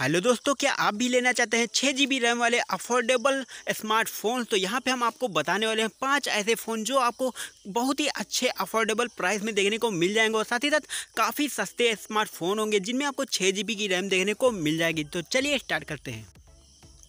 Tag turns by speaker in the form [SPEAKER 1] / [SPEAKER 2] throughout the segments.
[SPEAKER 1] hello दोस्तों क्या आप भी लेना चाहते हैं छः जी बी रैम वाले अफोर्डेबल स्मार्टफोन्स तो यहाँ पे हम आपको बताने वाले हैं पांच ऐसे फ़ोन जो आपको बहुत ही अच्छे अफोर्डेबल प्राइस में देखने को मिल जाएंगे और साथ ही साथ काफ़ी सस्ते स्मार्टफोन होंगे जिनमें आपको छः जी बी की रैम देखने को मिल जाएगी तो चलिए स्टार्ट करते हैं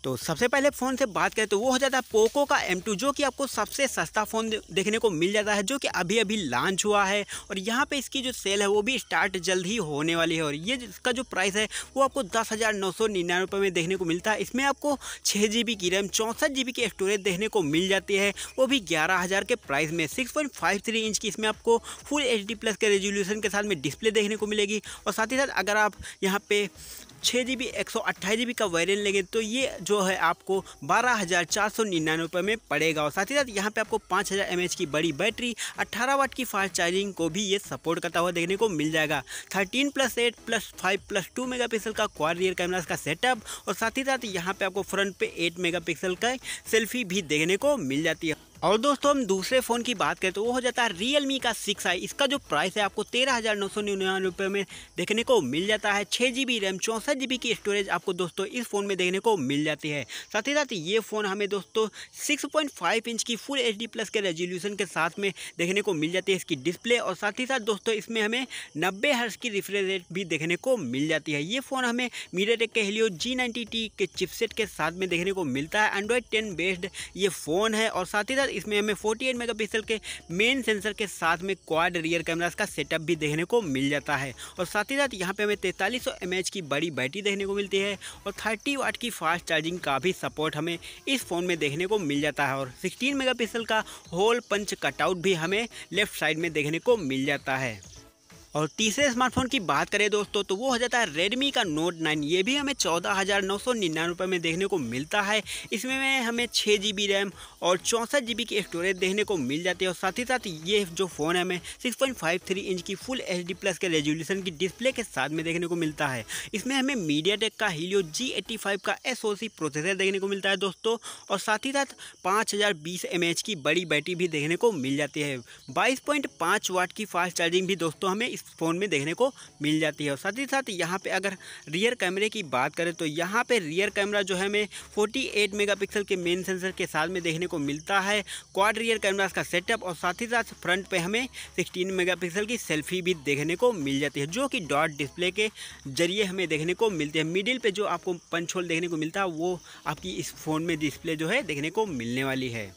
[SPEAKER 1] तो सबसे पहले फ़ोन से बात करें तो वो हो जाता है पोको का एम टू जो कि आपको सबसे सस्ता फ़ोन देखने को मिल जाता है जो कि अभी अभी लॉन्च हुआ है और यहाँ पे इसकी जो सेल है वो भी स्टार्ट जल्द ही होने वाली है और ये इसका जो प्राइस है वो आपको दस हज़ार नौ सौ निन्यानवे रुपये में देखने को मिलता है इसमें आपको छः जी बी की रैम चौंसठ जी बी की स्टोरेज देखने को मिल जाती है वो भी ग्यारह हज़ार के प्राइस में six point five three inch की इसमें आपको फुल एच डी प्लस के रेजोल्यूशन के साथ में डिस्प्ले देखने को मिलेगी और साथ ही साथ अगर आप यहाँ पे छः जी बी एक सौ अट्ठाईस जी बी का वेरियंट लेंगे तो ये जो है आपको बारह हज़ार चार सौ निन्यानवे रुपये में पड़ेगा और साथ ही साथ यहाँ पे आपको पाँच हज़ार एम एच की बड़ी बैटरी अट्ठारह वाट की फास्ट चार्जिंग को भी ये सपोर्ट करता हुआ देखने को मिल जाएगा thirteen plus eight plus five plus two megapixel का क्वार रियर कैमरा का सेटअप और साथ ही साथ यहाँ पर आपको फ्रंट पे एट मेगा पिक्सल का सेल्फी भी देखने को मिल जाती है और दोस्तों हम दूसरे फ़ोन की बात करें तो वो हो जाता है रियल मी का सिक्स आई इसका जो प्राइस है आपको तेरह हज़ार नौ सौ निन्यानवे रुपये में देखने को मिल जाता है छः जी बी रैम चौंसठ जी बी की स्टोरेज आपको दोस्तों इस फ़ोन में देखने को मिल जाती है साथ ही साथ ये फ़ोन हमें दोस्तों सिक्स पॉइंट फाइव इंच की फुल एच डी प्लस के रेजोल्यूशन के साथ में देखने को मिल जाती है इसकी डिस्प्ले और साथ ही साथ दोस्तों इसमें हमें नब्बे हर्ष की रिफ्रेश रेट भी देखने को मिल जाती है ये फ़ोन हमें टेक के हेलियो जी नाइन्टी टी के चिपसेट के साथ में देखने को मिलता है एंड्रॉयड टेन बेस्ड ये फ़ोन है और साथ ही साथ इसमें हमें 48 मेगापिक्सल के मेन सेंसर के साथ में क्वाड रियर कैमराज का सेटअप भी देखने को मिल जाता है और साथ ही साथ यहाँ पे हमें तैंतालीस सौ की बड़ी बैटरी देखने को मिलती है और थर्टी वाट की फास्ट चार्जिंग का भी सपोर्ट हमें इस फ़ोन में देखने को मिल जाता है और सिक्सटीन पिक्सल का होल पंच कटआउट भी हमें लेफ्ट साइड में देखने को मिल जाता है और तीसरे स्मार्टफोन की बात करें दोस्तों तो वो हो जाता है रेडमी का नोट नाइन ये भी हमें चौदह हज़ार नौ सौ निन्यानवे में देखने को मिलता है इसमें में हमें छः जी बी रैम और चौंसठ जी बी की स्टोरेज देखने को मिल जाती है और साथ ही साथ ये जो फ़ोन है हमें six point five three inch की फुल एच डी प्लस के रेजोल्यूशन की डिस्प्ले के साथ में देखने को मिलता है इसमें हमें मीडिया टेक का हीलियो जी एट्टी फाइव का एस ओ सी प्रोसेसर देखने को मिलता है दोस्तों और साथ ही साथ पाँच हज़ार बीस एम एच की बड़ी बैटरी भी देखने को मिल जाती है बाईस पॉइंट पाँच वाट की फास्ट चार्जिंग भी दोस्तों हमें इस इस फ़ोन में देखने को मिल जाती है और साथ ही साथ यहाँ पे अगर रियर कैमरे की बात करें तो यहाँ पे रियर कैमरा जो है हमें 48 मेगापिक्सल के मेन सेंसर के साथ में देखने को मिलता है क्वाड रियर कैमरा का सेटअप और साथ ही साथ फ्रंट पे हमें 16 मेगापिक्सल की सेल्फी भी देखने को मिल जाती है जो कि डॉट डिस्प्ले के जरिए हमें देखने को मिलती है मिडिल पर जो आपको पंच होल देखने को मिलता है वो आपकी इस फ़ोन में डिस्प्ले जो है देखने को मिलने वाली है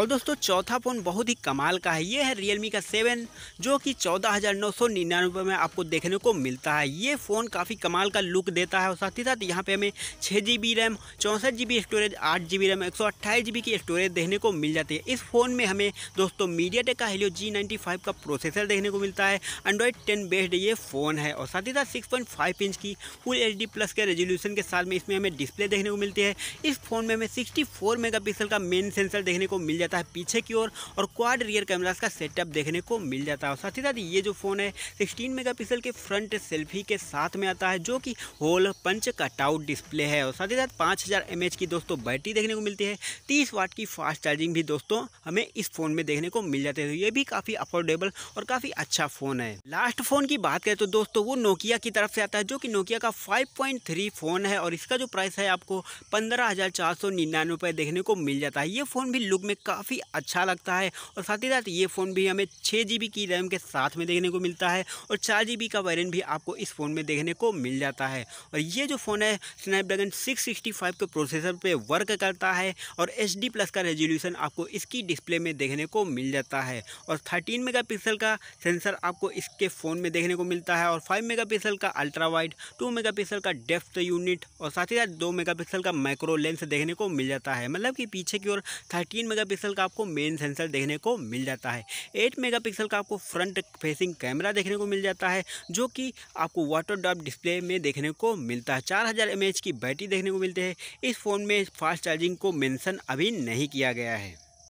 [SPEAKER 1] और दोस्तों चौथा फ़ोन बहुत ही कमाल का है ये है Realme का सेवन जो कि चौदह हज़ार नौ सौ निन्यानवे में आपको देखने को मिलता है ये फ़ोन काफ़ी कमाल का लुक देता है और साथ ही साथ यहाँ पे हमें छः जी बी रैम चौंसठ जी बी स्टोरेज आठ जी बी रैम एक सौ अट्ठाईस जी बी की स्टोरेज देखने को मिल जाती है इस फ़ोन में हमें दोस्तों मीडिया टेक का हेलियो जी नाइन्टी फाइव का प्रोसेसर देखने को मिलता है एंड्रॉयड टेन बेस्ड ये फ़ोन है और साथ ही साथ सिक्स पॉइंट फाइव इंच की फुल एच डी प्लस के रेजोल्यूशन के साथ में इसमें हमें डिस्प्ले देखने को मिलती है इस फ़ोन में हमें सिक्सटी फोर मेगा पिक्सल का मेन सेंसर देखने को मिल जाता है पीछे की ओर और, और क्वाड रियर कैमराज का सेटअप देखने को मिल जाता है साथ ही साथ ये जो फ़ोन है सिक्सटीन मेगा के फ्रंट सेल्फी के साथ में आता है जो कि होल पंच कटआउट डिस्प्ले है और साथ ही साथ पाँच हज़ार की दोस्तों बैटरी देखने को मिलती है तीस वाट की फास्ट चार्जिंग भी दोस्तों हमें इस फ़ोन में देखने को मिल जाती है तो ये भी काफ़ी अफोर्डेबल और काफ़ी अच्छा फ़ोन है लास्ट फ़ोन की बात करें तो दोस्तों वो नोकिया की तरफ से आता है जो कि नोकिया का 5.3 फ़ोन है और इसका जो प्राइस है आपको पंद्रह हज़ार चार सौ निन्यानवे देखने को मिल जाता है ये फ़ोन भी लुक में काफ़ी अच्छा लगता है और साथ ही साथ ये फ़ोन भी हमें छः जी की रैम के साथ में देखने को मिलता है और चार जी का वेरियंट भी आपको इस फ़ोन में देखने को मिल जाता है और ये जो फ़ोन है स्नैपड्रैगन सिक्स के प्रोसेसर पर वर्क करता है और एच प्लस का रेजोल्यूशन आपको इसकी डिस्प्ले में देखने को मिल जाता है और थर्टीन मेगा का सेंसर आपको इसके फ़ोन में देखने को मिलता है और फाइव मेगा का अल्ट्रा वाइड टू मेगा का डेफ्थ यूनिट और साथ ही साथ दो मेगा का माइक्रो लेंस देखने को मिल जाता है मतलब कि पीछे की ओर थर्टीन मेगा मेगापिक्सल का आपको मेन सेंसर देखने को मिल जाता है एट मेगापिक्सल का आपको फ्रंट फेसिंग कैमरा देखने को मिल जाता है जो कि आपको वाटर ड्रॉप डिस्प्ले में देखने को मिलता है चार हज़ार की बैटरी देखने को मिलती है इस फ़ोन में फास्ट चार्जिंग को मैंसन अभी नहीं किया गया है